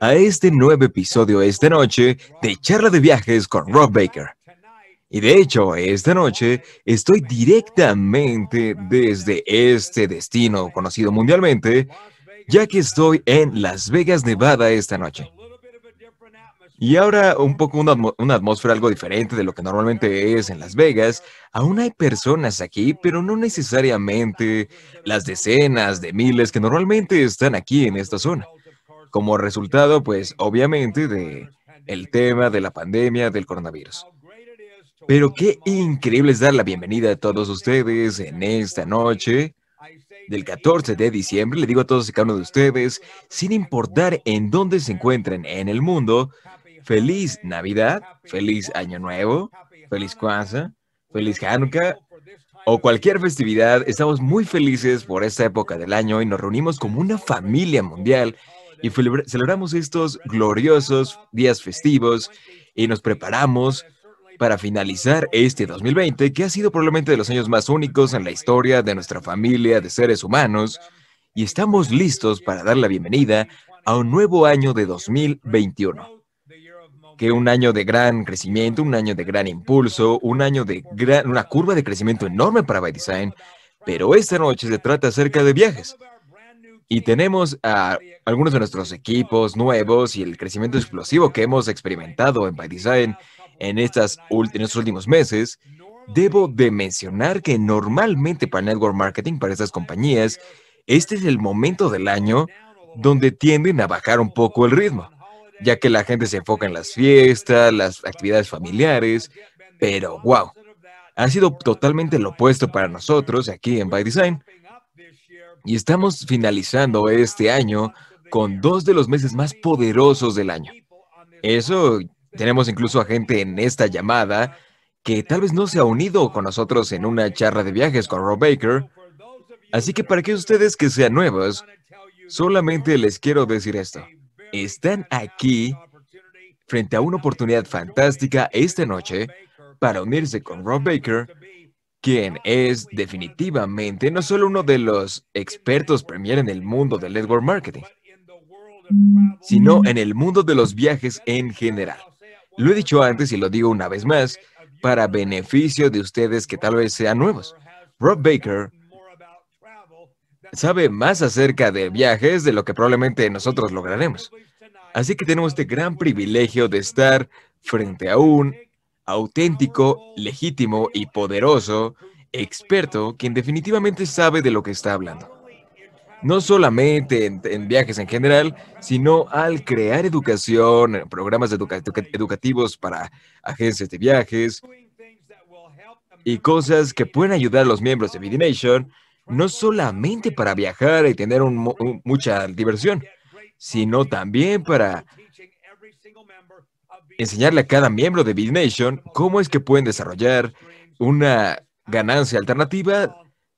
a este nuevo episodio esta noche de Charla de Viajes con Rob Baker. Y de hecho, esta noche estoy directamente desde este destino conocido mundialmente, ya que estoy en Las Vegas, Nevada esta noche. Y ahora un poco una, atmósfera algo diferente de lo que normalmente es en Las Vegas. Aún hay personas aquí, pero no necesariamente las decenas de miles que normalmente están aquí en esta zona como resultado, pues obviamente, de el tema de la pandemia del coronavirus. Pero qué increíble es dar la bienvenida a todos ustedes en esta noche del 14 de diciembre. Le digo a todos y cada uno de ustedes, sin importar en dónde se encuentren en el mundo, feliz Navidad, feliz Año Nuevo, feliz Kwanzaa, feliz Hanukkah o cualquier festividad. Estamos muy felices por esta época del año y nos reunimos como una familia mundial y celebramos estos gloriosos días festivos y nos preparamos para finalizar este 2020, que ha sido probablemente de los años más únicos en la historia de nuestra familia de seres humanos, y estamos listos para dar la bienvenida a un nuevo año de 2021. Que un año de gran crecimiento, un año de gran impulso, un año de gran, una curva de crecimiento enorme para By Design, pero esta noche se trata acerca de viajes. Y tenemos a algunos de nuestros equipos nuevos y el crecimiento explosivo que hemos experimentado en by Design en, estas estos últimos meses. Debo de mencionar que normalmente para Network Marketing, para estas compañías, este es el momento del año donde tienden a bajar un poco el ritmo, ya que la gente se enfoca en las fiestas, las actividades familiares, pero wow, ha sido totalmente lo opuesto para nosotros aquí en By Design. Y estamos finalizando este año con dos de los meses más poderosos del año. Eso, tenemos incluso a gente en esta llamada que tal vez no se ha unido con nosotros en una charla de viajes con Rob Baker. Así que para que ustedes que sean nuevos, solamente les quiero decir esto. Están aquí frente a una oportunidad fantástica esta noche para unirse con Rob Baker quien es definitivamente no solo uno de los expertos premier en el mundo del network marketing, sino en el mundo de los viajes en general. Lo he dicho antes y lo digo una vez más, para beneficio de ustedes que tal vez sean nuevos. Rob Baker sabe más acerca de viajes de lo que probablemente nosotros lograremos. Así que tenemos este gran privilegio de estar frente a un auténtico, legítimo y poderoso experto quien definitivamente sabe de lo que está hablando. No solamente en, viajes en general, sino al crear educación, programas educativos para agencias de viajes y cosas que pueden ayudar a los miembros de Vidimation no solamente para viajar y tener mucha diversión, sino también para enseñarle a cada miembro de Nation cómo es que pueden desarrollar una ganancia alternativa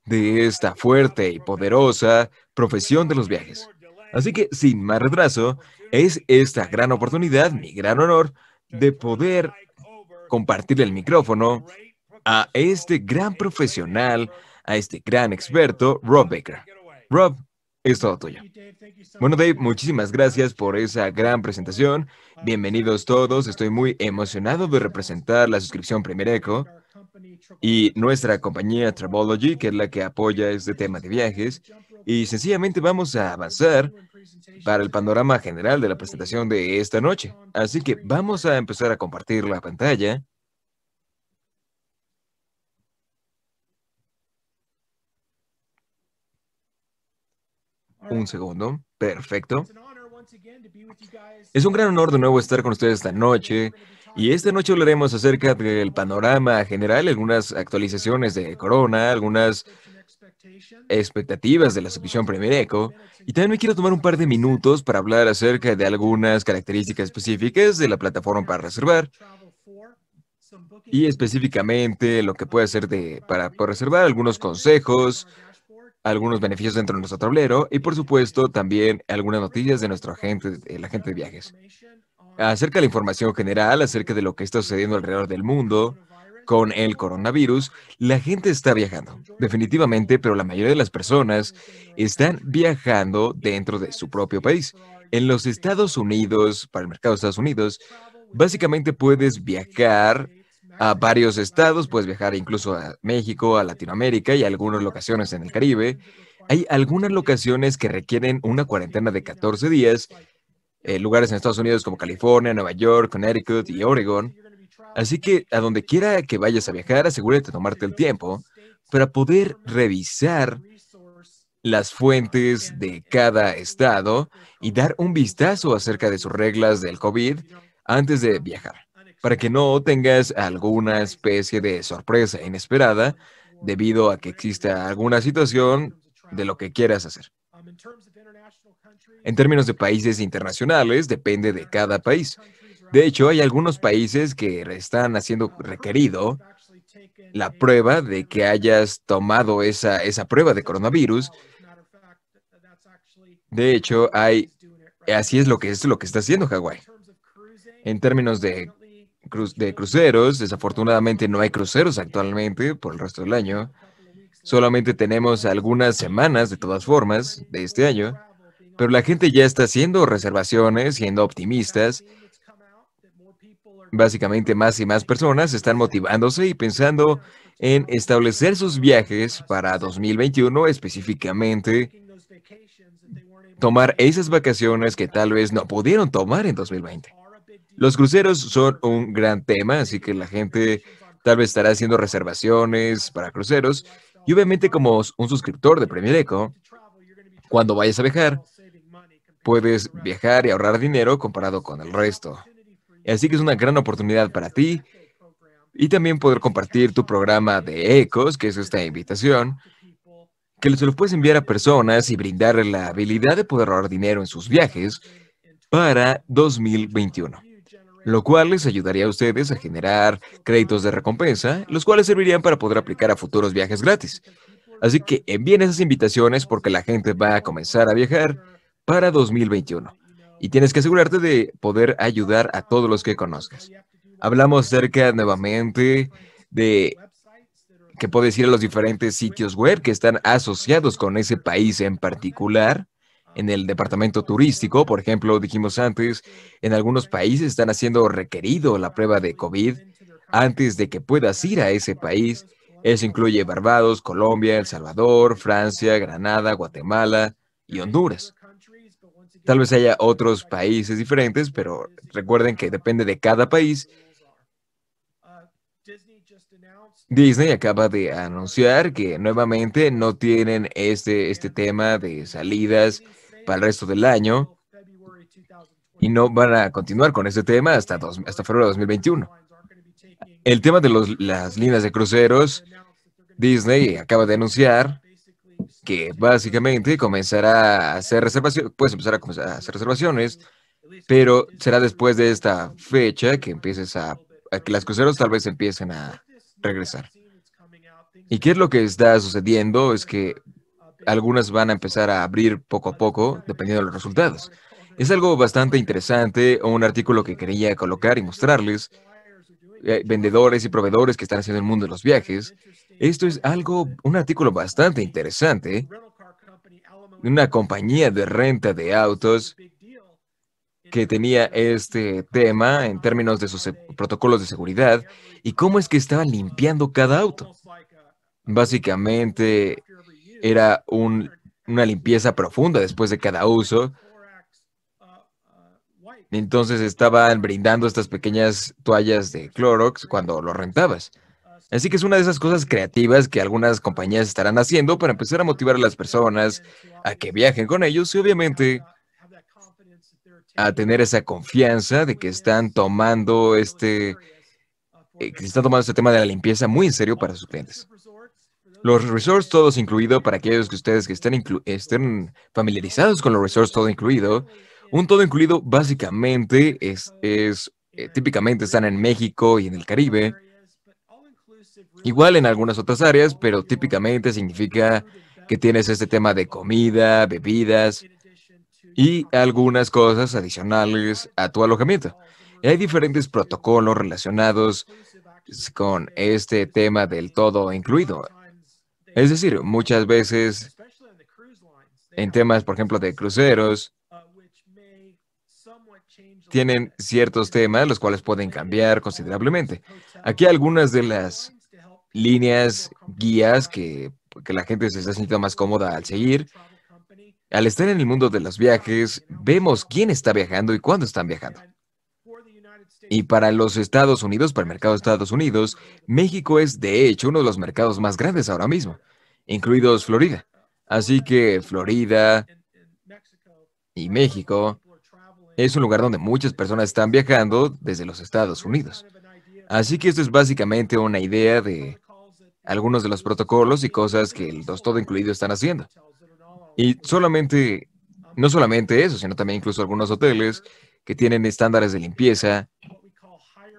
de esta fuerte y poderosa profesión de los viajes. Así que, sin más retraso, es esta gran oportunidad, mi gran honor, de poder compartir el micrófono a este gran profesional, a este gran experto, Rob Baker. Rob, es todo tuyo. Bueno, Dave, muchísimas gracias por esa gran presentación. Bienvenidos todos. Estoy muy emocionado de representar la suscripción Premier Eco y nuestra compañía Travology, que es la que apoya este tema de viajes. Y sencillamente vamos a avanzar para el panorama general de la presentación de esta noche. Así que vamos a empezar a compartir la pantalla. Un segundo. Perfecto. Es un gran honor de nuevo estar con ustedes esta noche y esta noche hablaremos acerca del panorama general, algunas actualizaciones de Corona, algunas expectativas de la subvención Premier Eco y también me quiero tomar un par de minutos para hablar acerca de algunas características específicas de la plataforma para reservar y específicamente lo que puede hacer de, para reservar algunos consejos, algunos beneficios dentro de nuestro tablero y por supuesto también algunas noticias de nuestro agente, eh, la gente de viajes. Acerca de la información general, acerca de lo que está sucediendo alrededor del mundo con el coronavirus, la gente está viajando, definitivamente, pero la mayoría de las personas están viajando dentro de su propio país. En los Estados Unidos, para el mercado de Estados Unidos, básicamente puedes viajar a varios estados, puedes viajar incluso a México, a Latinoamérica y algunas locaciones en el Caribe. Hay algunas locaciones que requieren una cuarentena de 14 días, eh, lugares en Estados Unidos como California, Nueva York, Connecticut y Oregon. Así que a donde quiera que vayas a viajar, asegúrate de tomarte el tiempo para poder revisar las fuentes de cada estado y dar un vistazo acerca de sus reglas del COVID antes de viajar para que no tengas alguna especie de sorpresa inesperada debido a que exista alguna situación de lo que quieras hacer. En términos de países internacionales, depende de cada país. De hecho, hay algunos países que están haciendo requerido la prueba de que hayas tomado esa, esa prueba de coronavirus. De hecho, hay, así es lo que es lo que está haciendo Hawái. En términos de de cruceros. Desafortunadamente no hay cruceros actualmente por el resto del año. Solamente tenemos algunas semanas de todas formas de este año, pero la gente ya está haciendo reservaciones, siendo optimistas. Básicamente más y más personas están motivándose y pensando en establecer sus viajes para 2021 específicamente tomar esas vacaciones que tal vez no pudieron tomar en 2020. Los cruceros son un gran tema, así que la gente tal vez estará haciendo reservaciones para cruceros. Y obviamente como un suscriptor de Premier Eco, cuando vayas a viajar, puedes viajar y ahorrar dinero comparado con el resto. Así que es una gran oportunidad para ti y también poder compartir tu programa de Ecos, que es esta invitación, que se lo puedes enviar a personas y brindarle la habilidad de poder ahorrar dinero en sus viajes para 2021, lo cual les ayudaría a ustedes a generar créditos de recompensa, los cuales servirían para poder aplicar a futuros viajes gratis. Así que envíen esas invitaciones porque la gente va a comenzar a viajar para 2021 y tienes que asegurarte de poder ayudar a todos los que conozcas. Hablamos acerca nuevamente de que puedes ir a los diferentes sitios web que están asociados con ese país en particular en el departamento turístico, por ejemplo, dijimos antes, en algunos países están haciendo requerido la prueba de COVID antes de que puedas ir a ese país. Eso incluye Barbados, Colombia, El Salvador, Francia, Granada, Guatemala y Honduras. Tal vez haya otros países diferentes, pero recuerden que depende de cada país Disney acaba de anunciar que nuevamente no tienen este, este tema de salidas para el resto del año y no van a continuar con este tema hasta, hasta febrero de 2021. El tema de los, las líneas de cruceros, Disney acaba de anunciar que básicamente comenzará a hacer reservaciones, puedes empezar a, hacer reservaciones, pero será después de esta fecha que empieces a que las cruceros tal vez empiecen a, regresar. ¿Y qué es lo que está sucediendo? Es que algunas van a empezar a abrir poco a poco, dependiendo de los resultados. Es algo bastante interesante, un artículo que quería colocar y mostrarles, eh, vendedores y proveedores que están haciendo el mundo de los viajes. Esto es algo, un artículo bastante interesante, una compañía de renta de autos que tenía este tema en términos de sus eh, protocolos de seguridad y cómo es que estaban limpiando cada auto. Básicamente era una limpieza profunda después de cada uso. Entonces estaban brindando estas pequeñas toallas de Clorox cuando lo rentabas. Así que es una de esas cosas creativas que algunas compañías estarán haciendo para empezar a motivar a las personas a que viajen con ellos y obviamente a tener esa confianza de que están tomando este, eh, que están tomando este tema de la limpieza muy en serio para sus clientes. Los resorts todos incluidos, para aquellos que ustedes que estén, estén familiarizados con los resorts todo incluido, un todo incluido básicamente es, eh, típicamente están en México y en el Caribe, igual en algunas otras áreas, pero típicamente significa que tienes este tema de comida, bebidas, y algunas cosas adicionales a tu alojamiento. hay diferentes protocolos relacionados con este tema del todo incluido. Es decir, muchas veces en temas, por ejemplo, de cruceros, tienen ciertos temas los cuales pueden cambiar considerablemente. Aquí algunas de las líneas guías que, que la gente se está sintiendo más cómoda al seguir al estar en el mundo de los viajes, vemos quién está viajando y cuándo están viajando. Y para los Estados Unidos, para el mercado de Estados Unidos, México es de hecho uno de los mercados más grandes ahora mismo, incluidos Florida. Así que Florida y México es un lugar donde muchas personas están viajando desde los Estados Unidos. Así que esto es básicamente una idea de algunos de los protocolos y cosas que los todo incluido están haciendo. Y solamente, no solamente eso, sino también incluso algunos hoteles que tienen estándares de limpieza,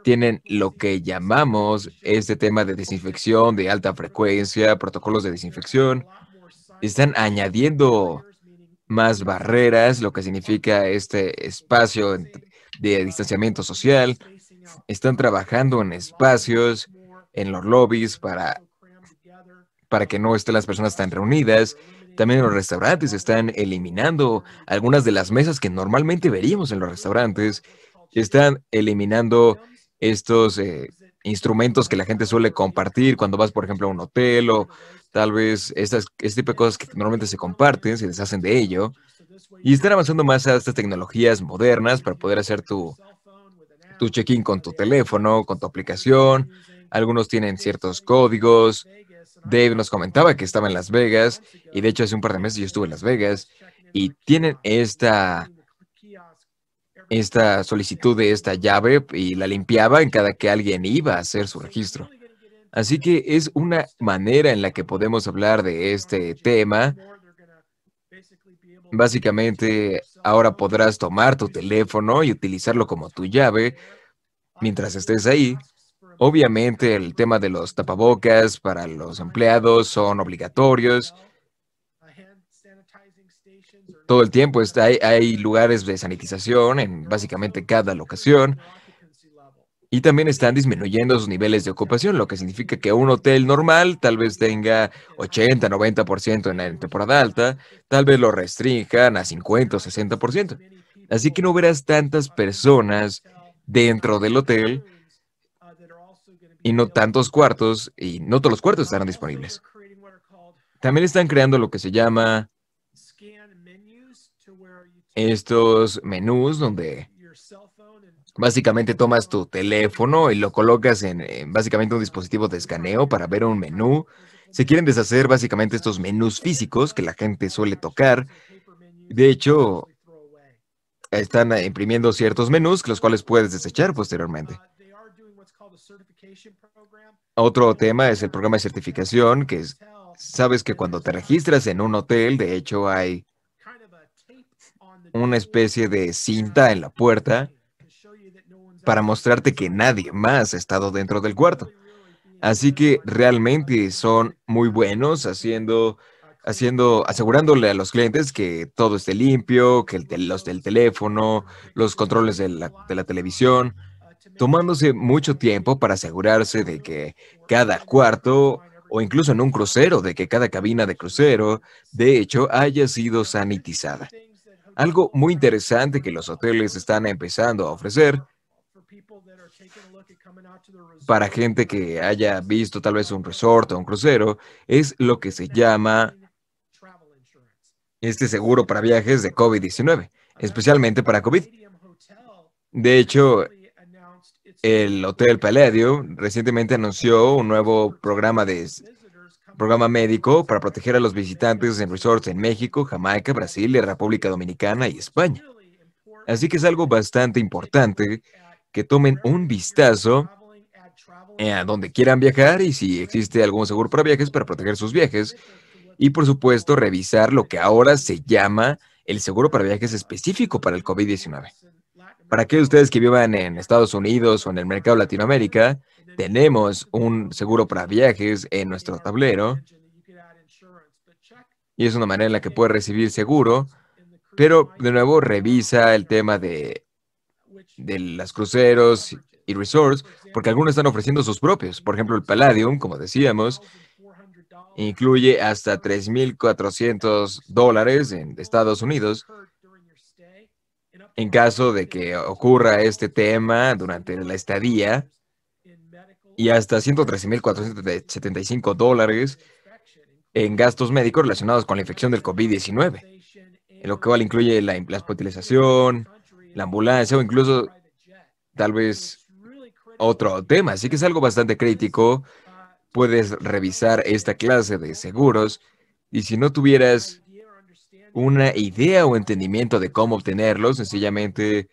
tienen lo que llamamos este tema de desinfección de alta frecuencia, protocolos de desinfección. Están añadiendo más barreras, lo que significa este espacio de distanciamiento social. Están trabajando en espacios, en los lobbies para, para que no estén las personas tan reunidas también los restaurantes están eliminando algunas de las mesas que normalmente veríamos en los restaurantes. Están eliminando estos eh, instrumentos que la gente suele compartir cuando vas, por ejemplo, a un hotel o tal vez estas, este tipo de cosas que normalmente se comparten, se deshacen de ello. Y están avanzando más a estas tecnologías modernas para poder hacer tu, tu check-in con tu teléfono, con tu aplicación. Algunos tienen ciertos códigos, Dave nos comentaba que estaba en Las Vegas y de hecho hace un par de meses yo estuve en Las Vegas y tienen esta, esta solicitud de esta llave y la limpiaba en cada que alguien iba a hacer su registro. Así que es una manera en la que podemos hablar de este tema. Básicamente, ahora podrás tomar tu teléfono y utilizarlo como tu llave mientras estés ahí Obviamente el tema de los tapabocas para los empleados son obligatorios. Todo el tiempo está, hay, lugares de sanitización en básicamente cada locación. Y también están disminuyendo sus niveles de ocupación, lo que significa que un hotel normal tal vez tenga 80, 90% en la temporada alta, tal vez lo restrinjan a 50 o 60%. Así que no verás tantas personas dentro del hotel y no tantos cuartos, y no todos los cuartos estarán disponibles. También están creando lo que se llama estos menús donde básicamente tomas tu teléfono y lo colocas en, básicamente un dispositivo de escaneo para ver un menú. Se quieren deshacer básicamente estos menús físicos que la gente suele tocar. De hecho, están imprimiendo ciertos menús, los cuales puedes desechar posteriormente. Otro tema es el programa de certificación, que es, sabes que cuando te registras en un hotel, de hecho hay una especie de cinta en la puerta para mostrarte que nadie más ha estado dentro del cuarto. Así que realmente son muy buenos haciendo, haciendo, asegurándole a los clientes que todo esté limpio, que los del teléfono, los controles de la, de la televisión, tomándose mucho tiempo para asegurarse de que cada cuarto o incluso en un crucero, de que cada cabina de crucero, de hecho, haya sido sanitizada. Algo muy interesante que los hoteles están empezando a ofrecer para gente que haya visto tal vez un resort o un crucero es lo que se llama este seguro para viajes de COVID-19, especialmente para COVID. De hecho, el Hotel Palladio recientemente anunció un nuevo programa de programa médico para proteger a los visitantes en resorts en México, Jamaica, Brasil, República Dominicana y España. Así que es algo bastante importante que tomen un vistazo a donde quieran viajar y si existe algún seguro para viajes para proteger sus viajes. Y por supuesto, revisar lo que ahora se llama el seguro para viajes específico para el COVID-19. Para aquellos ustedes que vivan en Estados Unidos o en el mercado Latinoamérica, tenemos un seguro para viajes en nuestro tablero. Y es una manera en la que puede recibir seguro, pero de nuevo revisa el tema de, de los cruceros y resorts, porque algunos están ofreciendo sus propios. Por ejemplo, el Palladium, como decíamos, incluye hasta 3.400 dólares en Estados Unidos en caso de que ocurra este tema durante la estadía y hasta 113.475 dólares en gastos médicos relacionados con la infección del COVID-19, en lo cual incluye la, la hospitalización, la ambulancia o incluso tal vez otro tema. Así que es algo bastante crítico. Puedes revisar esta clase de seguros y si no tuvieras una idea o entendimiento de cómo obtenerlo, sencillamente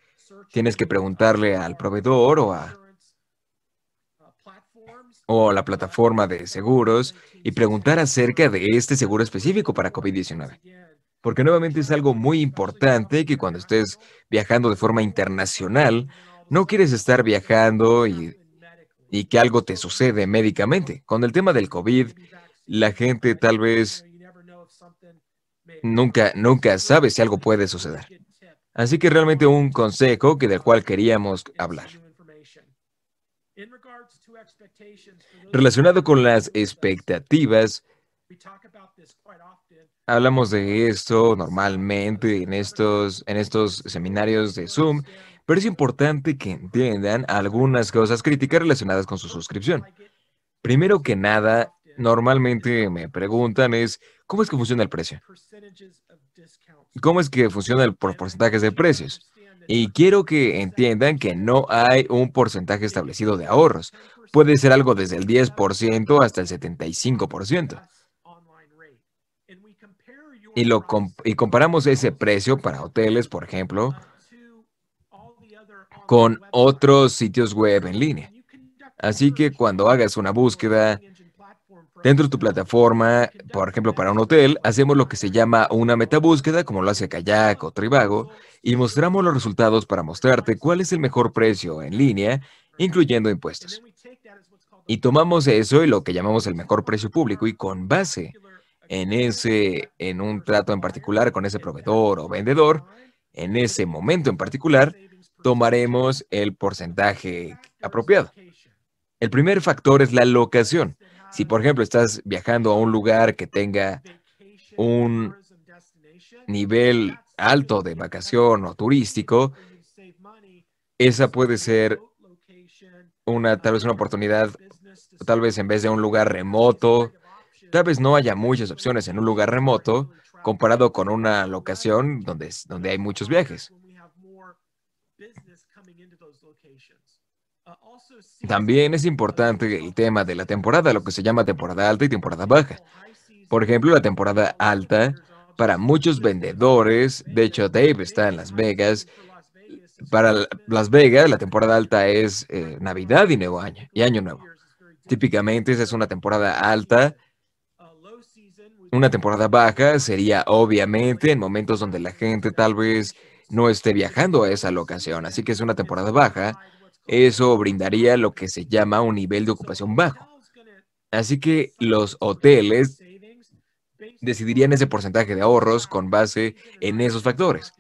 tienes que preguntarle al proveedor o a la plataforma de seguros y preguntar acerca de este seguro específico para COVID-19. Porque nuevamente es algo muy importante que cuando estés viajando de forma internacional, no quieres estar viajando y, y que algo te sucede médicamente. Con el tema del COVID, la gente tal vez Nunca, nunca sabes si algo puede suceder. Así que realmente un consejo que del cual queríamos hablar. Relacionado con las expectativas, hablamos de esto normalmente en estos, en estos seminarios de Zoom, pero es importante que entiendan algunas cosas críticas relacionadas con su suscripción. Primero que nada, normalmente me preguntan es, ¿Cómo es que funciona el precio? ¿Cómo es que funciona el por porcentajes de precios? Y quiero que entiendan que no hay un porcentaje establecido de ahorros. Puede ser algo desde el 10% hasta el 75%. Y, lo y comparamos ese precio para hoteles, por ejemplo, uh, con otros sitios web en línea. Así que cuando hagas una búsqueda Dentro de tu plataforma, por ejemplo, para un hotel, hacemos lo que se llama una metabúsqueda, como lo hace Kayak o Tribago, y mostramos los resultados para mostrarte cuál es el mejor precio en línea, incluyendo impuestos. Y tomamos eso y lo que llamamos el mejor precio público y con base en ese, en un trato en particular con ese proveedor o vendedor, en ese momento en particular, tomaremos el porcentaje apropiado. El primer factor es la locación. Si, por ejemplo, estás viajando a un lugar que tenga un nivel alto de vacación o turístico, esa puede ser una tal vez una oportunidad, tal vez en vez de un lugar remoto, tal vez no haya muchas opciones en un lugar remoto comparado con una locación donde, donde hay muchos viajes. También es importante el tema de la temporada, lo que se llama temporada alta y temporada baja. Por ejemplo, la temporada alta para muchos vendedores, de hecho Dave está en Las Vegas, para Las Vegas la temporada alta es eh, Navidad y Año y Año Nuevo. Típicamente esa es una temporada alta. Una temporada baja sería obviamente en momentos donde la gente tal vez no esté viajando a esa locación, así que es una temporada baja eso brindaría lo que se llama un nivel de ocupación bajo. Así que los hoteles decidirían ese porcentaje de ahorros con base en esos factores.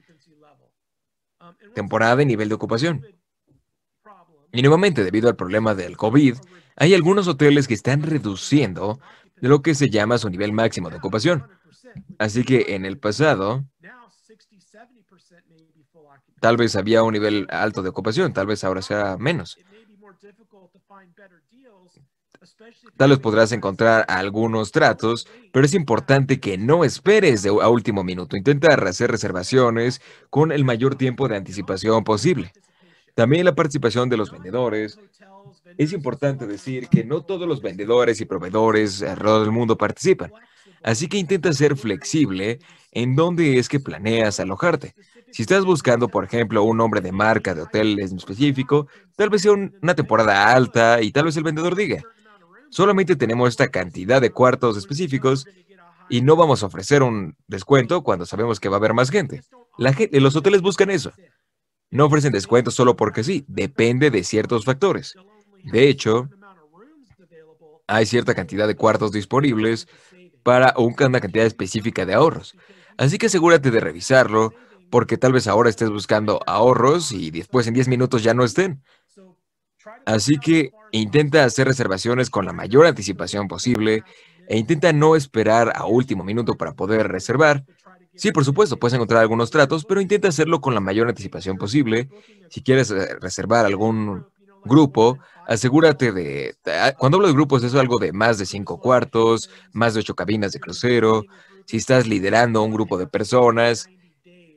Temporada y nivel de ocupación. Y nuevamente, debido al problema del COVID, hay algunos hoteles que están reduciendo lo que se llama su nivel máximo de ocupación. Así que en el pasado, Tal vez había un nivel alto de ocupación, tal vez ahora sea menos. Tal vez podrás encontrar algunos tratos, pero es importante que no esperes a último minuto. Intentar hacer reservaciones con el mayor tiempo de anticipación posible. También la participación de los vendedores. Es importante decir que no todos los vendedores y proveedores eh, alrededor del mundo participan. Así que intenta ser flexible en dónde es que planeas alojarte. Si estás buscando, por ejemplo, un nombre de marca de hotel específico, tal vez sea una temporada alta y tal vez el vendedor diga, solamente tenemos esta cantidad de cuartos específicos y no vamos a ofrecer un descuento cuando sabemos que va a haber más gente. gente los hoteles buscan eso. No ofrecen descuentos solo porque sí, depende de ciertos factores. De hecho, hay cierta cantidad de cuartos disponibles para una cantidad específica de ahorros. Así que asegúrate de revisarlo, porque tal vez ahora estés buscando ahorros y después en 10 minutos ya no estén. Así que intenta hacer reservaciones con la mayor anticipación posible e intenta no esperar a último minuto para poder reservar. Sí, por supuesto, puedes encontrar algunos tratos, pero intenta hacerlo con la mayor anticipación posible. Si quieres eh, reservar algún grupo, asegúrate de, ah, cuando hablo de grupos, es algo de más de cinco cuartos, más de ocho cabinas de crucero, si estás liderando un grupo de personas,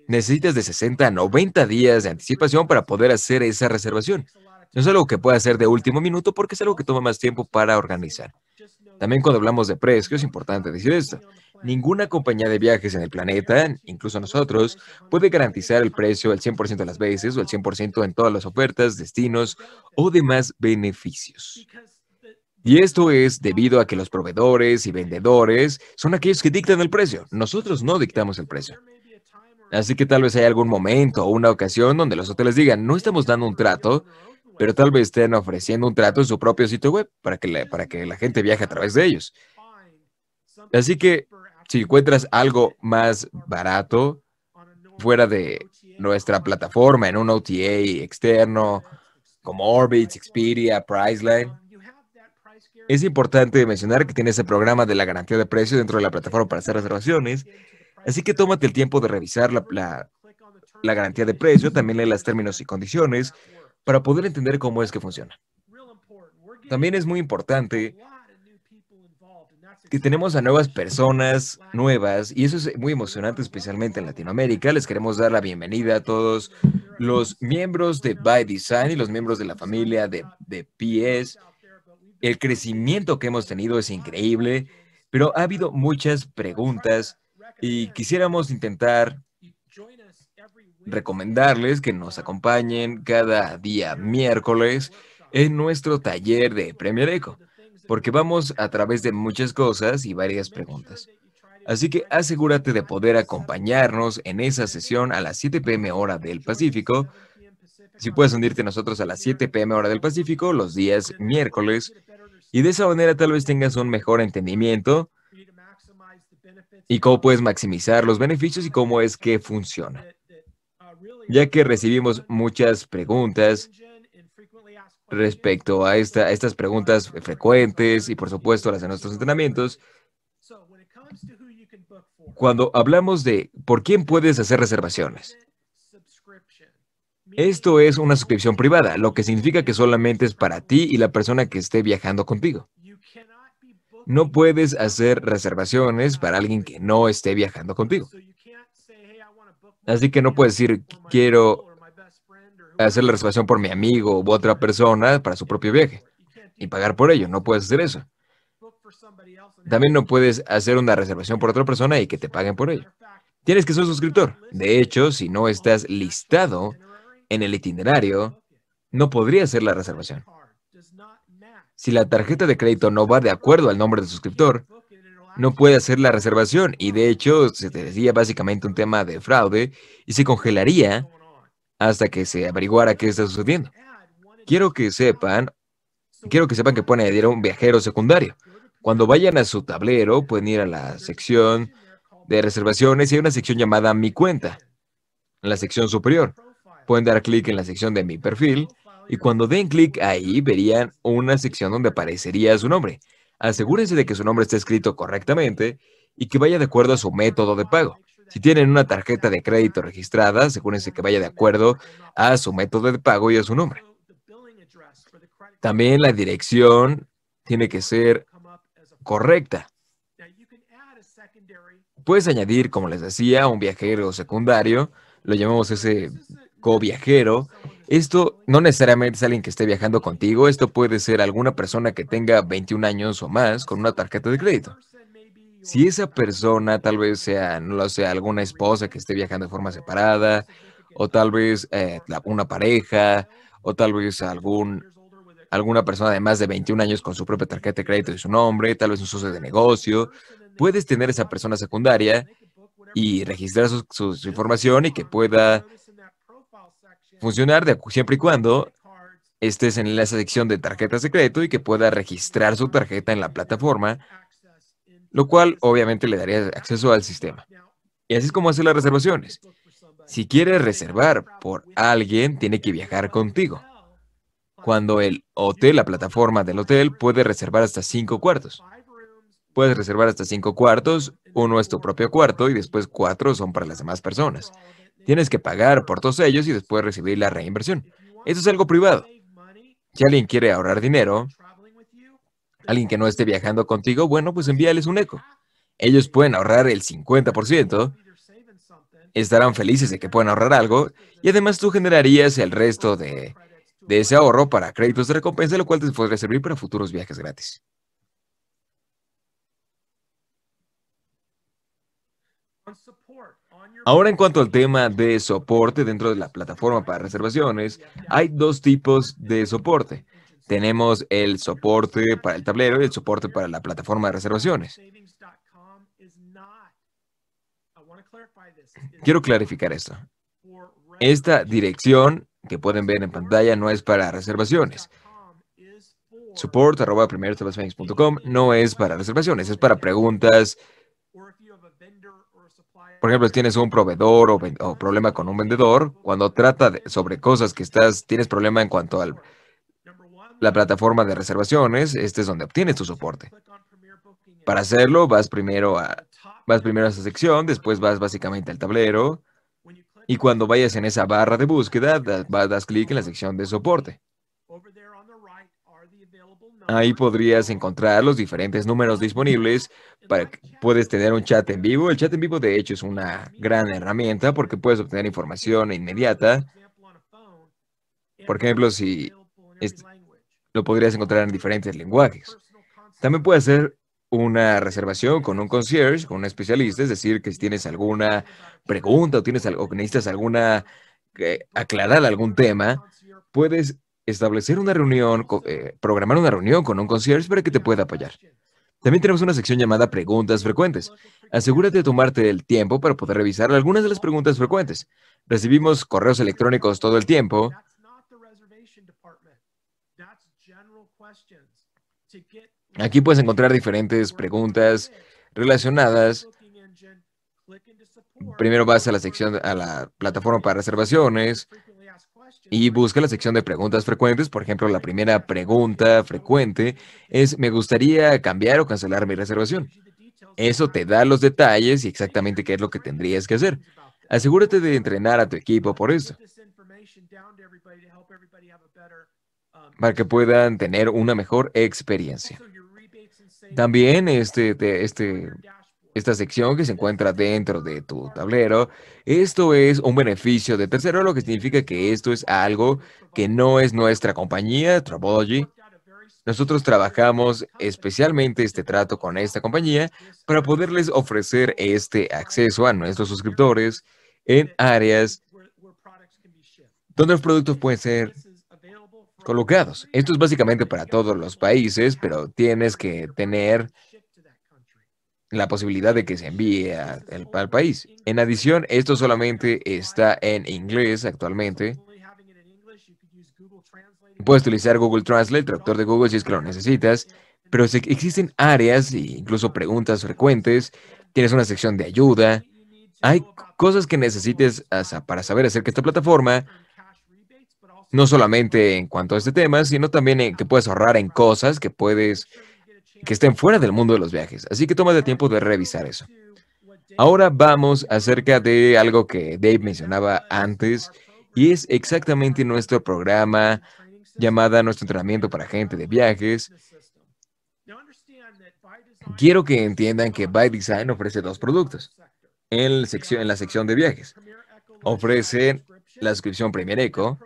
necesitas de 60 a 90 días de anticipación para poder hacer esa reservación. No es algo que pueda hacer de último minuto porque es algo que toma más tiempo para organizar. También cuando hablamos de precios, es importante decir esto. Ninguna compañía de viajes en el planeta, incluso nosotros, puede garantizar el precio al 100% de las veces o al 100% en todas las ofertas, destinos o demás beneficios. Y esto es debido a que los proveedores y vendedores son aquellos que dictan el precio. Nosotros no dictamos el precio. Así que tal vez hay algún momento o una ocasión donde los hoteles digan, no estamos dando un trato pero tal vez estén ofreciendo un trato en su propio sitio web para que la, para que la gente viaje a través de ellos. Así que si encuentras algo más barato fuera de nuestra plataforma en un OTA externo, como Orbitz, Expedia, Priceline, es importante mencionar que tiene ese programa de la garantía de precio dentro de la plataforma para hacer reservaciones, así que tómate el tiempo de revisar la, la, garantía de precio, también lee los términos y condiciones, para poder entender cómo es que funciona. También es muy importante que tenemos a nuevas personas nuevas y eso es muy emocionante, especialmente en Latinoamérica. Les queremos dar la bienvenida a todos los miembros de By Design y los miembros de la familia de, de PS. El crecimiento que hemos tenido es increíble, pero ha habido muchas preguntas y quisiéramos intentar recomendarles que nos acompañen cada día miércoles en nuestro taller de Premier Eco, porque vamos a través de muchas cosas y varias preguntas. Así que asegúrate de poder acompañarnos en esa sesión a las 7 pm hora del Pacífico. Si puedes unirte nosotros a las 7 pm hora del Pacífico los días miércoles, y de esa manera tal vez tengas un mejor entendimiento y cómo puedes maximizar los beneficios y cómo es que funciona ya que recibimos muchas preguntas respecto a, estas preguntas frecuentes y por supuesto las de nuestros entrenamientos. Cuando hablamos de por quién puedes hacer reservaciones, esto es una suscripción privada, lo que significa que solamente es para ti y la persona que esté viajando contigo. No puedes hacer reservaciones para alguien que no esté viajando contigo. Así que no puedes decir, quiero hacer la reservación por mi amigo u otra persona para su propio viaje y pagar por ello. No puedes hacer eso. También no puedes hacer una reservación por otra persona y que te paguen por ello. Tienes que ser suscriptor. De hecho, si no estás listado en el itinerario, no podría hacer la reservación. Si la tarjeta de crédito no va de acuerdo al nombre del suscriptor, no puede hacer la reservación y de hecho se decía básicamente un tema de fraude y se congelaría hasta que se averiguara qué está sucediendo. Quiero que sepan, quiero que sepan que pueden añadir a un viajero secundario. Cuando vayan a su tablero, pueden ir a la sección de reservaciones y hay una sección llamada Mi cuenta. En la sección superior, pueden dar clic en la sección de Mi perfil y cuando den clic ahí verían una sección donde aparecería su nombre asegúrense de que su nombre esté escrito correctamente y que vaya de acuerdo a su método de pago. Si tienen una tarjeta de crédito registrada, asegúrense que vaya de acuerdo a su método de pago y a su nombre. También la dirección tiene que ser correcta. Puedes añadir, como les decía, un viajero secundario, lo llamamos ese co viajero esto no necesariamente es alguien que esté viajando contigo, esto puede ser alguna persona que tenga 21 años o más con una tarjeta de crédito. Si esa persona tal vez sea, no lo sé, alguna esposa que esté viajando de forma separada, o tal vez eh, una pareja, o tal vez algún, alguna persona de más de 21 años con su propia tarjeta de crédito y su nombre, tal vez un socio de negocio, puedes tener esa persona secundaria y registrar su información y que pueda funcionar de, siempre y cuando estés en la sección de tarjeta secreto y que pueda registrar su tarjeta en la plataforma, lo cual obviamente le daría acceso al sistema. Y así es como hace las reservaciones. Si quieres reservar por alguien, tiene que viajar contigo. Cuando el hotel, la plataforma del hotel, puede reservar hasta cinco cuartos. Puedes reservar hasta cinco cuartos, uno es tu propio cuarto y después cuatro son para las demás personas. Tienes que pagar por todos ellos y después recibir la reinversión. Eso es algo privado. Si alguien quiere ahorrar dinero, alguien que no esté viajando contigo, bueno, pues envíales un eco. Ellos pueden ahorrar el 50%, estarán felices de que puedan ahorrar algo, y además tú generarías el resto de, ese ahorro para créditos de recompensa, lo cual te puede servir para futuros viajes gratis. Ahora en cuanto al tema de soporte dentro de la plataforma para reservaciones, hay dos tipos de soporte. Tenemos el soporte para el tablero y el soporte para la plataforma de reservaciones. Quiero clarificar esto. Esta dirección que pueden ver en pantalla no es para reservaciones. Support.com no es para reservaciones, es para preguntas por ejemplo, tienes un proveedor o, problema con un vendedor, cuando trata sobre cosas que estás, tienes problema en cuanto a la plataforma de reservaciones, este es donde obtienes tu soporte. Para hacerlo, vas primero a, vas primero a esa sección, después vas básicamente al tablero, y cuando vayas en esa barra de búsqueda, das clic en la sección de soporte. Ahí podrías encontrar los diferentes números disponibles para que puedes tener un chat en vivo. El chat en vivo, de hecho, es una gran herramienta porque puedes obtener información inmediata. Por ejemplo, si lo podrías encontrar en diferentes lenguajes. También puedes hacer una reservación con un concierge, con un especialista, es decir, que si tienes alguna pregunta o, tienes, algo, necesitas alguna, eh, aclarar algún tema, puedes establecer una reunión, eh, programar una reunión con un concierge para que te pueda apoyar. También tenemos una sección llamada Preguntas Frecuentes. Asegúrate de tomarte el tiempo para poder revisar algunas de las preguntas frecuentes. Recibimos correos electrónicos todo el tiempo. Aquí puedes encontrar diferentes preguntas relacionadas. Primero vas a la sección, a la plataforma para reservaciones, y busca la sección de preguntas frecuentes. Por ejemplo, la primera pregunta frecuente es, me gustaría cambiar o cancelar mi reservación. Eso te da los detalles y exactamente qué es lo que tendrías que hacer. Asegúrate de entrenar a tu equipo por eso. Para que puedan tener una mejor experiencia. También este, este esta sección que se encuentra dentro de tu tablero. Esto es un beneficio de tercero, lo que significa que esto es algo que no es nuestra compañía, Trabology. Nosotros trabajamos especialmente este trato con esta compañía para poderles ofrecer este acceso a nuestros suscriptores en áreas donde los productos pueden ser colocados. Esto es básicamente para todos los países, pero tienes que tener la posibilidad de que se envíe al país. En adición, esto solamente está en inglés actualmente. Puedes utilizar Google Translate, traductor de Google, si es que lo necesitas, pero existen áreas e incluso preguntas frecuentes, tienes una sección de ayuda, hay cosas que necesites para saber acerca de esta plataforma, no solamente en cuanto a este tema, sino también que puedes ahorrar en cosas que puedes que estén fuera del mundo de los viajes. Así que toma de tiempo de revisar eso. Ahora vamos acerca de algo que Dave mencionaba antes y es exactamente nuestro programa llamada Nuestro entrenamiento para gente de viajes. Quiero que entiendan que By Design ofrece dos productos en, la sección de viajes. Ofrece la suscripción Premier Eco.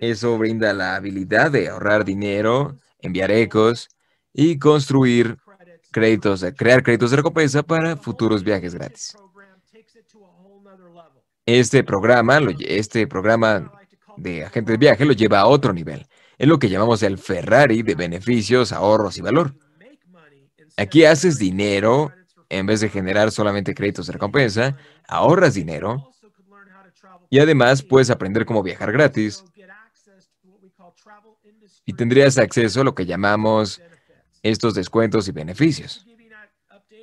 Eso brinda la habilidad de ahorrar dinero, enviar ecos, y construir créditos, crear créditos de recompensa para futuros viajes gratis. Este programa, este programa de agentes de viaje lo lleva a otro nivel. Es lo que llamamos el Ferrari de beneficios, ahorros y valor. Aquí haces dinero en vez de generar solamente créditos de recompensa, ahorras dinero y además puedes aprender cómo viajar gratis y tendrías acceso a lo que llamamos estos descuentos y beneficios.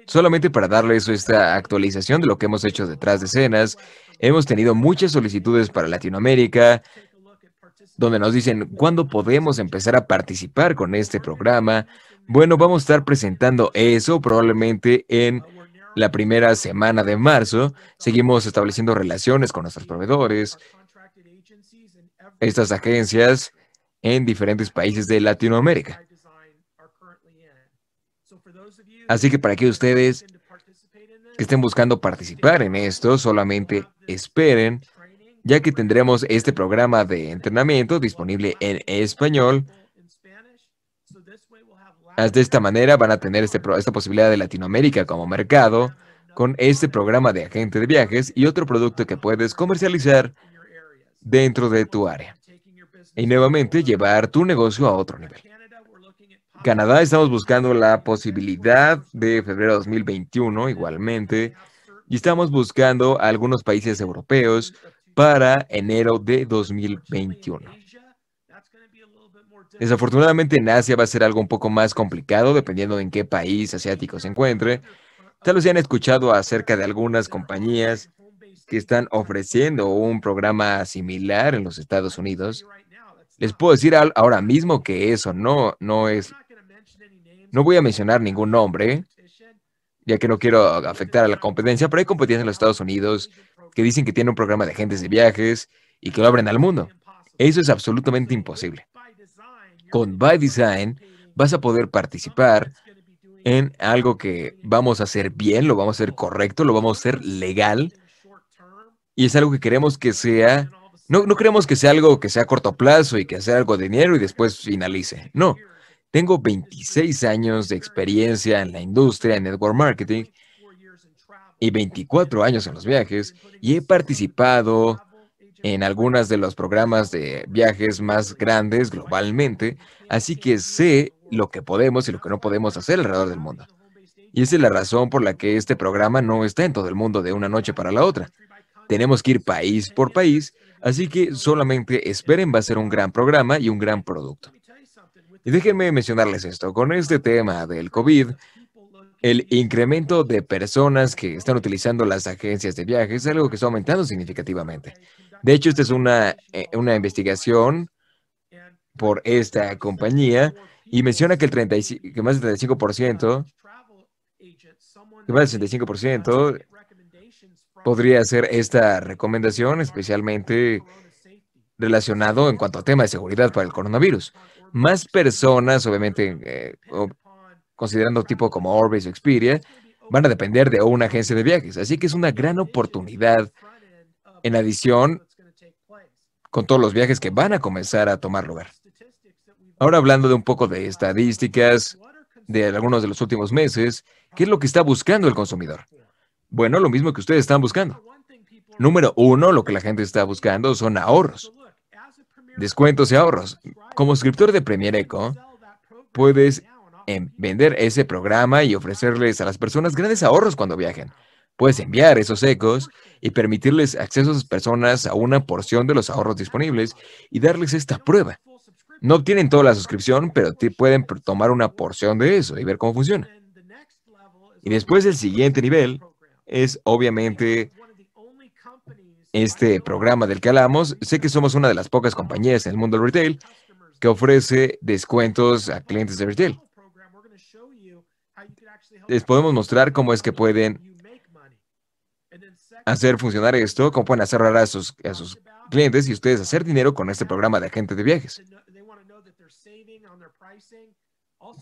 Solamente para darles esta actualización de lo que hemos hecho detrás de escenas, hemos tenido muchas solicitudes para Latinoamérica, donde nos dicen cuándo podemos empezar a participar con este programa. Bueno, vamos a estar presentando eso probablemente en la primera semana de marzo. Seguimos estableciendo relaciones con nuestros proveedores, estas agencias en diferentes países de Latinoamérica. Así que para que ustedes que estén buscando participar en esto, solamente esperen, ya que tendremos este programa de entrenamiento disponible en español. De esta manera van a tener este esta posibilidad de Latinoamérica como mercado con este programa de agente de viajes y otro producto que puedes comercializar dentro de tu área. Y nuevamente llevar tu negocio a otro nivel. Canadá. Estamos buscando la posibilidad de febrero de 2021 igualmente. Y estamos buscando a algunos países europeos para enero de 2021. Desafortunadamente en Asia va a ser algo un poco más complicado dependiendo en qué país asiático se encuentre. Tal vez hayan han escuchado acerca de algunas compañías que están ofreciendo un programa similar en los Estados Unidos. Les puedo decir ahora mismo que eso no, no es no voy a mencionar ningún nombre, ya que no quiero afectar a la competencia, pero hay competencias en los Estados Unidos que dicen que tienen un programa de agentes de viajes y que lo abren al mundo. Eso es absolutamente imposible. Con By Design vas a poder participar en algo que vamos a hacer bien, lo vamos a hacer correcto, lo vamos a hacer legal. Y es algo que queremos que sea, no, queremos que sea algo que sea a corto plazo y que sea algo de dinero y después finalice. No, tengo 26 años de experiencia en la industria en network marketing y 24 años en los viajes y he participado en algunos de los programas de viajes más grandes globalmente, así que sé lo que podemos y lo que no podemos hacer alrededor del mundo. Y esa es la razón por la que este programa no está en todo el mundo de una noche para la otra. Tenemos que ir país por país, así que solamente esperen, va a ser un gran programa y un gran producto. Y déjenme mencionarles esto, con este tema del COVID, el incremento de personas que están utilizando las agencias de viajes es algo que está aumentando significativamente. De hecho, esta es una, eh, investigación por esta compañía y menciona que, el más del 35%, que más del podría hacer esta recomendación, especialmente relacionado en cuanto a tema de seguridad para el coronavirus más personas, obviamente eh, considerando tipo como Orbis o Expedia, van a depender de una agencia de viajes. Así que es una gran oportunidad en adición con todos los viajes que van a comenzar a tomar lugar. Ahora hablando de un poco de estadísticas de algunos de los últimos meses, ¿qué es lo que está buscando el consumidor? Bueno, lo mismo que ustedes están buscando. Número uno, lo que la gente está buscando son ahorros descuentos y ahorros. Como escritor de Premier Eco, puedes em, vender ese programa y ofrecerles a las personas grandes ahorros cuando viajen. Puedes enviar esos ecos y permitirles acceso a esas personas a una porción de los ahorros disponibles y darles esta prueba. No obtienen toda la suscripción, pero pueden tomar una porción de eso y ver cómo funciona. Y después el siguiente nivel es obviamente este programa del que hablamos, sé que somos una de las pocas compañías en el mundo del retail que ofrece descuentos a clientes de retail. Les podemos mostrar cómo es que pueden hacer funcionar esto, cómo pueden hacer a sus, a sus clientes y ustedes hacer dinero con este programa de agentes de viajes.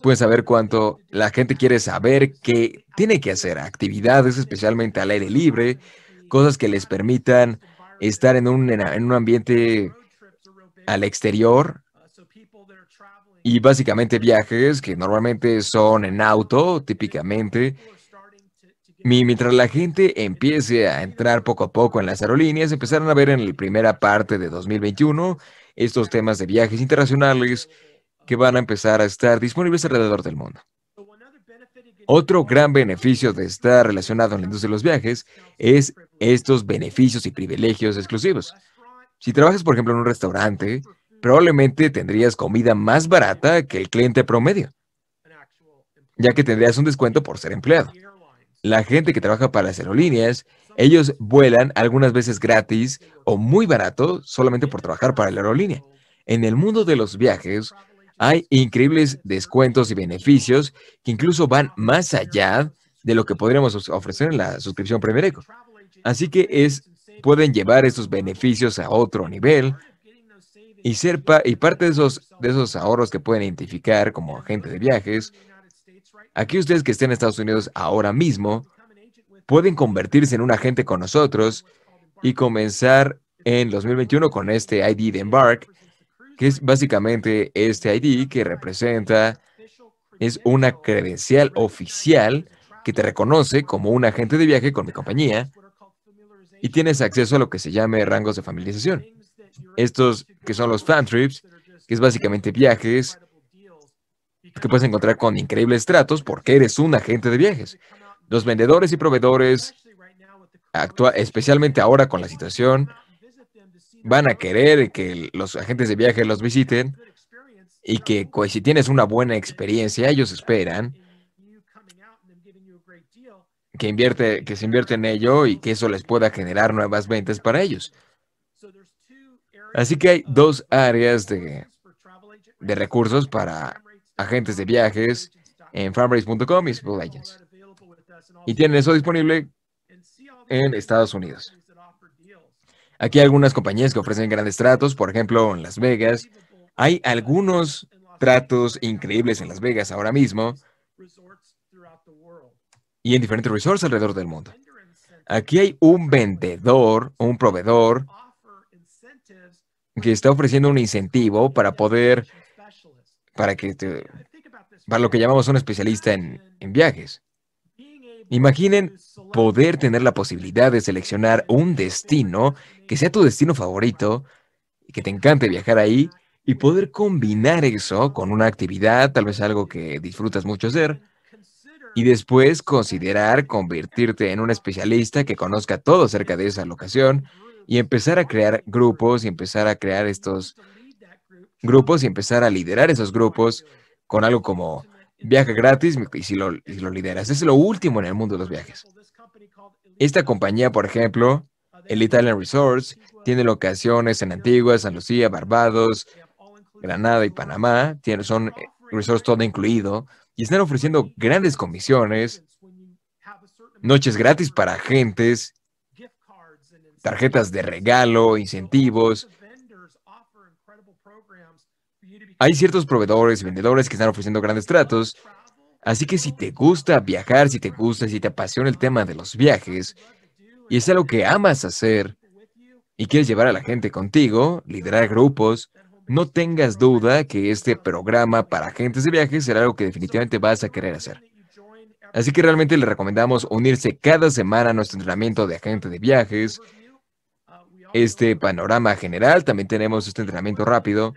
Pueden saber cuánto la gente quiere saber que tiene que hacer actividades, especialmente al aire libre, cosas que les permitan estar en un, en un ambiente al exterior y básicamente viajes que normalmente son en auto, típicamente. Mientras la gente empiece a entrar poco a poco en las aerolíneas, empezaron a ver en la primera parte de 2021 estos temas de viajes internacionales que van a empezar a estar disponibles alrededor del mundo. Otro gran beneficio de estar relacionado en la industria de los viajes es estos beneficios y privilegios exclusivos. Si trabajas, por ejemplo, en un restaurante, probablemente tendrías comida más barata que el cliente promedio, ya que tendrías un descuento por ser empleado. La gente que trabaja para las aerolíneas, ellos vuelan algunas veces gratis o muy barato solamente por trabajar para la aerolínea. En el mundo de los viajes, hay increíbles descuentos y beneficios que incluso van más allá de lo que podríamos ofrecer en la suscripción Premier Eco. Así que es, pueden llevar esos beneficios a otro nivel y ser parte de esos, de esos ahorros que pueden identificar como agente de viajes. Aquí ustedes que estén en Estados Unidos ahora mismo pueden convertirse en un agente con nosotros y comenzar en 2021 con este ID de Embark que es básicamente este ID que representa, es una credencial oficial que te reconoce como un agente de viaje con mi compañía y tienes acceso a lo que se llame rangos de familiarización. Estos que son los fan trips, que es básicamente viajes que puedes encontrar con increíbles tratos porque eres un agente de viajes. Los vendedores y proveedores, actúan especialmente ahora con la situación, van a querer que los agentes de viaje los visiten y que pues, si tienes una buena experiencia, ellos esperan que, invierte, que se invierte en ello y que eso les pueda generar nuevas ventas para ellos. Así que hay dos áreas de, recursos para agentes de viajes en FarmRace.com y Y tienen eso disponible en Estados Unidos. Aquí hay algunas compañías que ofrecen grandes tratos, por ejemplo, en Las Vegas. Hay algunos tratos increíbles en Las Vegas ahora mismo y en diferentes resorts alrededor del mundo. Aquí hay un vendedor, un proveedor que está ofreciendo un incentivo para poder, para que, lo que llamamos un especialista en, en viajes. Imaginen poder tener la posibilidad de seleccionar un destino que sea tu destino favorito y que te encante viajar ahí y poder combinar eso con una actividad, tal vez algo que disfrutas mucho hacer, y después considerar convertirte en un especialista que conozca todo acerca de esa locación y empezar a crear grupos y empezar a crear estos grupos y empezar a liderar esos grupos con algo como Viaja gratis y si lo, lideras. Es lo último en el mundo de los viajes. Esta compañía, por ejemplo, el Italian Resorts, tiene locaciones en Antigua, San Lucía, Barbados, Granada y Panamá. son eh, resorts todo incluido y están ofreciendo grandes comisiones, noches gratis para agentes, tarjetas de regalo, incentivos hay ciertos proveedores y vendedores que están ofreciendo grandes tratos, así que si te gusta viajar, si te gusta, si te apasiona el tema de los viajes, y es algo que amas hacer, y quieres llevar a la gente contigo, liderar grupos, no tengas duda que este programa para agentes de viajes será algo que definitivamente vas a querer hacer. Así que realmente le recomendamos unirse cada semana a nuestro entrenamiento de agente de viajes. Este panorama general, también tenemos este entrenamiento rápido.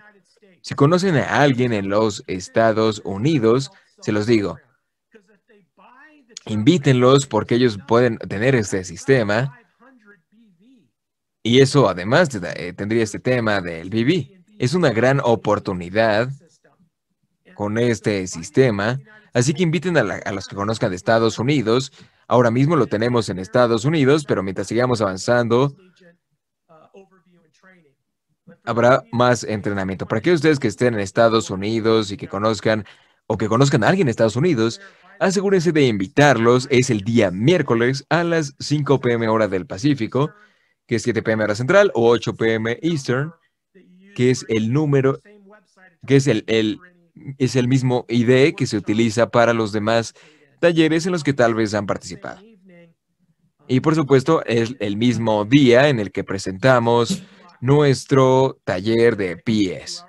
Si conocen a alguien en los Estados Unidos, se los digo, invítenlos porque ellos pueden tener este sistema. Y eso además eh, tendría este tema del BB. Es una gran oportunidad con este sistema. Así que inviten a, a los que conozcan de Estados Unidos. Ahora mismo lo tenemos en Estados Unidos, pero mientras sigamos avanzando, habrá más entrenamiento. Para aquellos ustedes que estén en Estados Unidos y que conozcan o que conozcan a alguien en Estados Unidos, asegúrense de invitarlos. Es el día miércoles a las 5 p.m. hora del Pacífico, que es 7 p.m. hora central, o 8 p.m. Eastern, que es el número, que es el, es el mismo ID que se utiliza para los demás talleres en los que tal vez han participado. Y por supuesto, es el mismo día en el que presentamos nuestro taller de pies,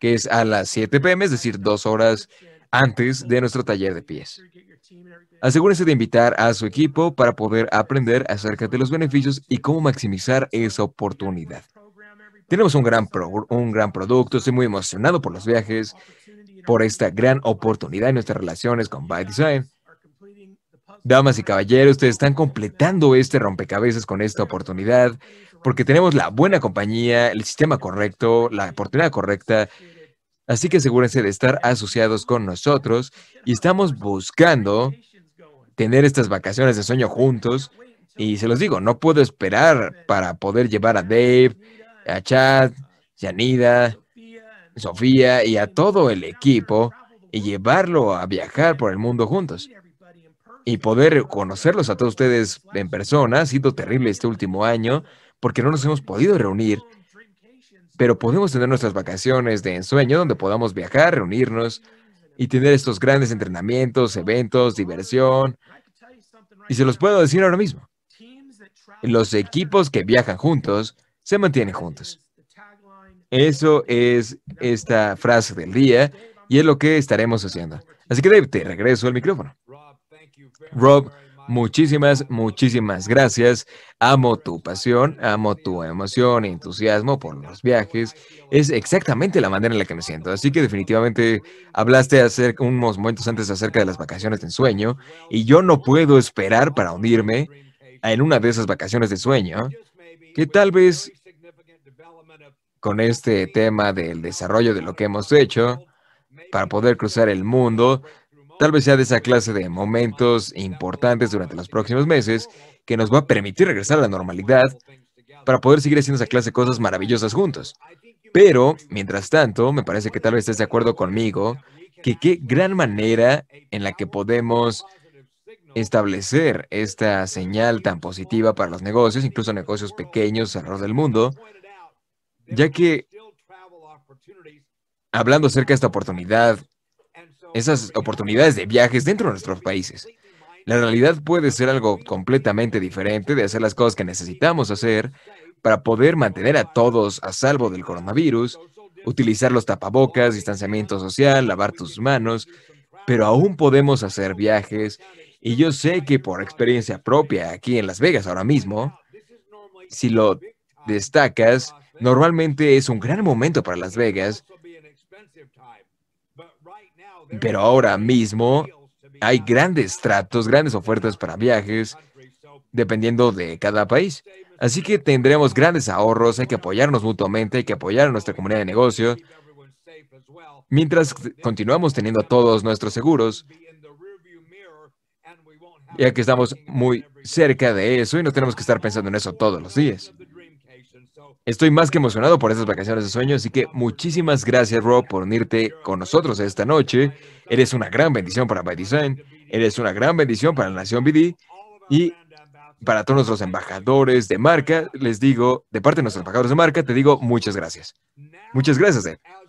que es a las 7 pm, es decir, dos horas antes de nuestro taller de pies. Asegúrense de invitar a su equipo para poder aprender acerca de los beneficios y cómo maximizar esa oportunidad. Tenemos un gran, un gran producto, estoy muy emocionado por los viajes, por esta gran oportunidad en nuestras relaciones con By Design. Damas y caballeros, ustedes están completando este rompecabezas con esta oportunidad porque tenemos la buena compañía, el sistema correcto, la oportunidad correcta. Así que asegúrense de estar asociados con nosotros y estamos buscando tener estas vacaciones de sueño juntos. Y se los digo, no puedo esperar para poder llevar a Dave, a Chad, Yanida, Sofía y a todo el equipo y llevarlo a viajar por el mundo juntos. Y poder conocerlos a todos ustedes en persona ha sido terrible este último año porque no nos hemos podido reunir, pero podemos tener nuestras vacaciones de ensueño donde podamos viajar, reunirnos y tener estos grandes entrenamientos, eventos, diversión. Y se los puedo decir ahora mismo. Los equipos que viajan juntos se mantienen juntos. Eso es esta frase del día y es lo que estaremos haciendo. Así que Dave, te regreso el micrófono. Rob, Muchísimas, muchísimas gracias. Amo tu pasión, amo tu emoción, e entusiasmo por los viajes. Es exactamente la manera en la que me siento. Así que definitivamente hablaste hace unos momentos antes acerca de las vacaciones de sueño y yo no puedo esperar para unirme en una de esas vacaciones de sueño que tal vez con este tema del desarrollo de lo que hemos hecho para poder cruzar el mundo, Tal vez sea de esa clase de momentos importantes durante los próximos meses que nos va a permitir regresar a la normalidad para poder seguir haciendo esa clase de cosas maravillosas juntos. Pero, mientras tanto, me parece que tal vez estés de acuerdo conmigo que qué gran manera en la que podemos establecer esta señal tan positiva para los negocios, incluso negocios pequeños alrededor del mundo, ya que hablando acerca de esta oportunidad esas oportunidades de viajes dentro de nuestros países. La realidad puede ser algo completamente diferente de hacer las cosas que necesitamos hacer para poder mantener a todos a salvo del coronavirus, utilizar los tapabocas, distanciamiento social, lavar tus manos, pero aún podemos hacer viajes y yo sé que por experiencia propia aquí en Las Vegas ahora mismo, si lo destacas, normalmente es un gran momento para Las Vegas pero ahora mismo hay grandes tratos, grandes ofertas para viajes, dependiendo de cada país. Así que tendremos grandes ahorros, hay que apoyarnos mutuamente, hay que apoyar a nuestra comunidad de negocios. Mientras continuamos teniendo todos nuestros seguros, ya que estamos muy cerca de eso y no tenemos que estar pensando en eso todos los días. Estoy más que emocionado por estas vacaciones de sueño, así que muchísimas gracias, Rob, por unirte con nosotros esta noche. Eres una gran bendición para By Design, eres una gran bendición para la Nación BD y para todos nuestros embajadores de marca, les digo, de parte de nuestros embajadores de marca, te digo muchas gracias. Muchas gracias,